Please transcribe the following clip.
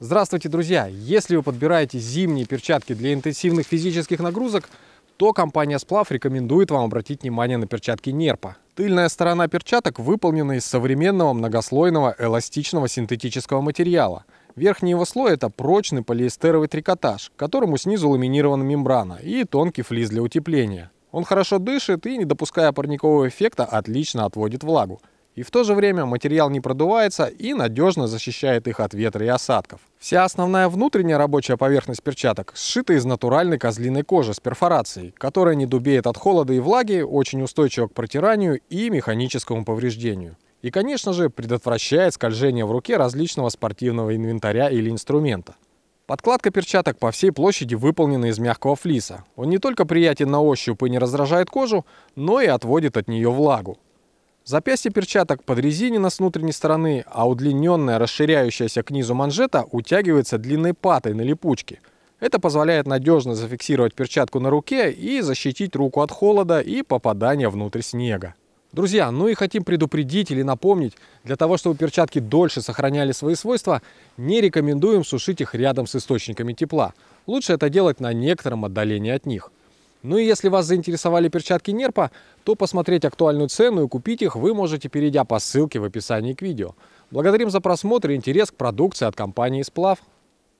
Здравствуйте, друзья! Если вы подбираете зимние перчатки для интенсивных физических нагрузок, то компания Сплав рекомендует вам обратить внимание на перчатки Нерпа. Тыльная сторона перчаток выполнена из современного многослойного эластичного синтетического материала. Верхний его слой – это прочный полиэстеровый трикотаж, которому снизу ламинирована мембрана и тонкий флис для утепления. Он хорошо дышит и, не допуская парникового эффекта, отлично отводит влагу. И в то же время материал не продувается и надежно защищает их от ветра и осадков. Вся основная внутренняя рабочая поверхность перчаток сшита из натуральной козлиной кожи с перфорацией, которая не дубеет от холода и влаги, очень устойчива к протиранию и механическому повреждению. И, конечно же, предотвращает скольжение в руке различного спортивного инвентаря или инструмента. Подкладка перчаток по всей площади выполнена из мягкого флиса. Он не только приятен на ощупь и не раздражает кожу, но и отводит от нее влагу. Запястье перчаток подрезинено с внутренней стороны, а удлиненная, расширяющаяся к низу манжета утягивается длинной патой на липучке. Это позволяет надежно зафиксировать перчатку на руке и защитить руку от холода и попадания внутрь снега. Друзья, ну и хотим предупредить или напомнить, для того, чтобы перчатки дольше сохраняли свои свойства, не рекомендуем сушить их рядом с источниками тепла. Лучше это делать на некотором отдалении от них. Ну и если вас заинтересовали перчатки Нерпа, то посмотреть актуальную цену и купить их вы можете, перейдя по ссылке в описании к видео. Благодарим за просмотр и интерес к продукции от компании «Сплав».